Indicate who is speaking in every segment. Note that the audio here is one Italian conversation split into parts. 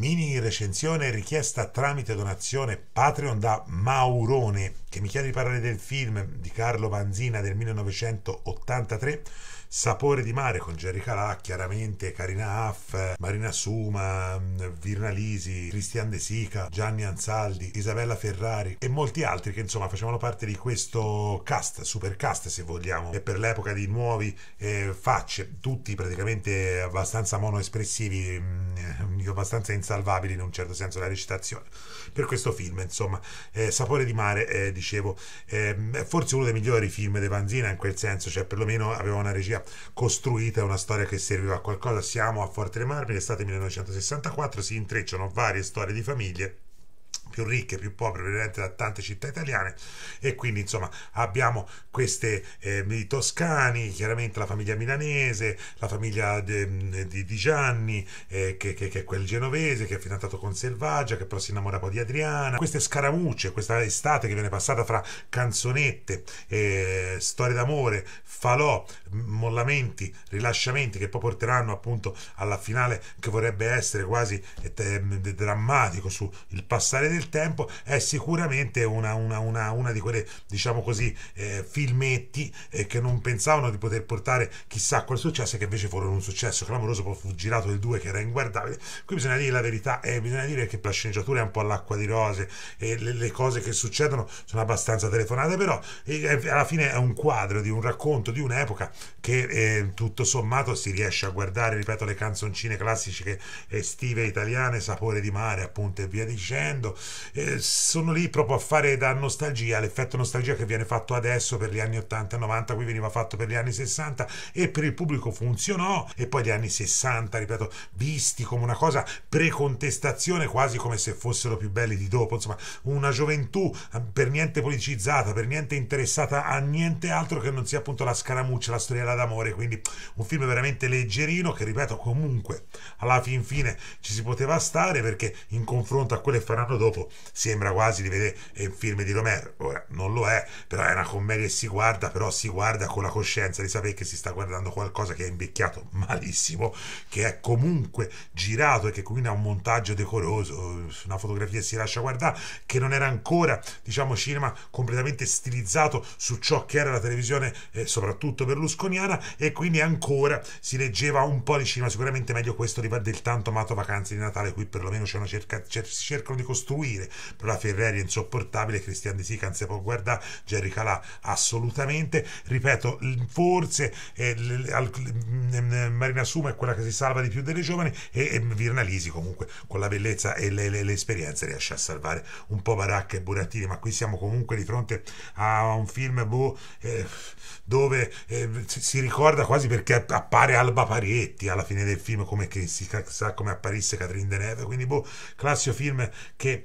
Speaker 1: Mini recensione richiesta tramite donazione Patreon da Maurone che mi chiede di parlare del film di Carlo Vanzina del 1983, Sapore di mare con Jerry Calà, chiaramente Carina Aff, Marina Suma, Virna Lisi, Cristian De Sica, Gianni Ansaldi, Isabella Ferrari e molti altri che insomma facevano parte di questo cast, super cast se vogliamo, e per l'epoca di nuovi eh, facce, tutti praticamente abbastanza monoespressivi, mh, mm, eh, abbastanza insalvabili in un certo senso la recitazione. Per questo film, insomma, eh, Sapore di mare è di dicevo, ehm, è forse uno dei migliori film di Vanzina in quel senso, cioè perlomeno aveva una regia costruita, una storia che serviva a qualcosa. Siamo a Forte le Marmi, l'estate 1964, si intrecciano varie storie di famiglie più ricche, più povere, ovviamente da tante città italiane e quindi insomma abbiamo questi eh, toscani, chiaramente la famiglia milanese, la famiglia di, Gianni eh, che, che, che, è quel genovese che è fidanzato con Selvaggia che però si innamora poi di Adriana, queste scaramucce, questa estate che viene passata fra canzonette, eh, storie d'amore, falò, mollamenti, rilasciamenti che poi porteranno appunto alla finale che vorrebbe essere quasi eh, drammatico sul passare del nel tempo è sicuramente una, una, una, una di quelle, diciamo così, eh, filmetti eh, che non pensavano di poter portare chissà quel successo e che invece furono un successo clamoroso, poi fu girato il 2 che era inguardabile. Qui bisogna dire la verità e eh, bisogna dire che la sceneggiatura è un po' all'acqua di rose e le, le, cose che succedono sono abbastanza telefonate, però eh, alla fine è un quadro di un racconto di un'epoca che eh, tutto sommato si riesce a guardare, ripeto, le canzoncine classiche eh, estive italiane, sapore di mare appunto e via dicendo, eh, sono lì proprio a fare da nostalgia, l'effetto nostalgia che viene fatto adesso per gli anni 80 90, qui veniva fatto per gli anni 60 e per il pubblico funzionò e poi gli anni 60, ripeto, visti come una cosa precontestazione, quasi come se fossero più belli di dopo, insomma, una gioventù eh, per niente politicizzata, per niente interessata a niente altro che non sia appunto la scaramuccia, la storiella d'amore, quindi un film veramente leggerino che ripeto comunque alla fin fine ci si poteva stare perché in confronto a quelle faranno dopo dopo. Sembra quasi di vedere un eh, film di Romero. Ora, non lo è, però è una commedia e si guarda, però si guarda con la coscienza di sapere che si sta guardando qualcosa che è invecchiato malissimo, che è comunque girato e che quindi ha un montaggio decoroso, eh, una fotografia che si lascia guardare, che non era ancora, diciamo, cinema completamente stilizzato su ciò che era la televisione, eh, soprattutto berlusconiana, e quindi ancora si leggeva un po' di cinema, sicuramente meglio questo del tanto amato Vacanze di Natale, qui perlomeno c'è una cerca, cer- cercano di costruire morire. Però la Ferrari è insopportabile, Cristian De Sica non si può guardare, Jerry Calà assolutamente. Ripeto, forse eh, mm, mm, mm, Marina Suma è quella che si salva di più delle giovani e, e Virnalisi comunque con la bellezza e le, le, le, esperienze riesce a salvare un po' Baracca e Burattini, ma qui siamo comunque di fronte a un film boh, eh, dove eh, si ricorda quasi perché appare Alba Parietti alla fine del film come che si sa come apparisse Catherine Deneuve, quindi boh, classico film che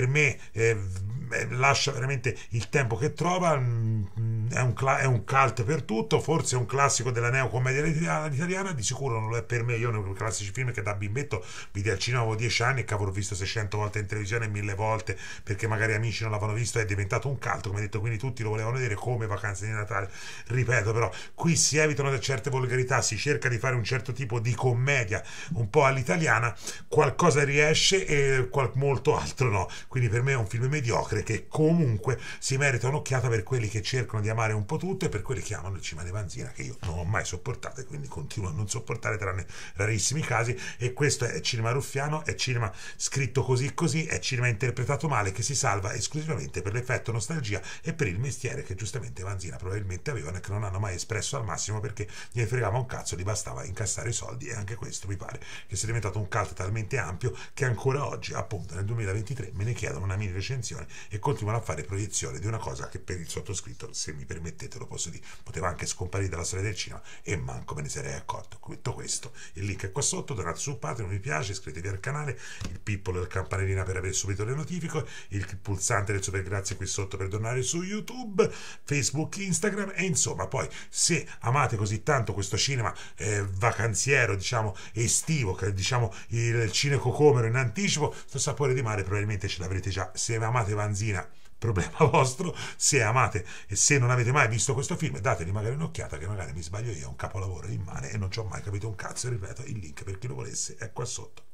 Speaker 1: per me eh, eh, lascia veramente il tempo che trova, mm, è un, è un cult per tutto, forse è un classico della neocommedia italiana, di sicuro non lo è per me, io nei classici film che da bimbetto vidi al cinema avevo 10 anni e che avrò visto 600 volte in televisione mille volte perché magari amici non l'avano visto, è diventato un cult, come detto, quindi tutti lo volevano vedere come vacanze di Natale, ripeto però, qui si evitano certe volgarità, si cerca di fare un certo tipo di commedia un po' all'italiana, qualcosa riesce e qual- molto altro no, quindi per me è un film mediocre che comunque si merita un'occhiata per quelli che cercano di amare un po' tutto e per quelli che amano il cinema di Vanzina che io non ho mai sopportato e quindi continuo a non sopportare tranne rarissimi casi. E questo è cinema ruffiano, è cinema scritto così così, è cinema interpretato male che si salva esclusivamente per l'effetto nostalgia e per il mestiere che giustamente Vanzina probabilmente avevano e che non hanno mai espresso al massimo perché gli fregava un cazzo, gli bastava incassare i soldi e anche questo mi pare che sia diventato un cult talmente ampio che ancora oggi, appunto nel 2023, me chiedono una mini recensione e continuano a fare proiezione di una cosa che per il sottoscritto, se mi permettete lo posso dire, poteva anche scomparire dalla storia del cinema e manco me ne sarei accorto. Detto questo, il link è qua sotto, donate su Patreon, mi piace, iscrivetevi al canale, il pippolo della campanellina per avere subito le notifiche, il pulsante del super grazie qui sotto per donare su YouTube, Facebook, Instagram e insomma poi se amate così tanto questo cinema eh, vacanziero, diciamo estivo, diciamo il cinecocomero in anticipo, sto sapore di mare probabilmente ce l'avrete già. Se amate Vanzina, problema vostro. Se amate e se non avete mai visto questo film, dateli magari un'occhiata, che magari mi sbaglio io, è un capolavoro in mano e non ci ho mai capito un cazzo. Ripeto, il link per chi lo volesse è qua sotto.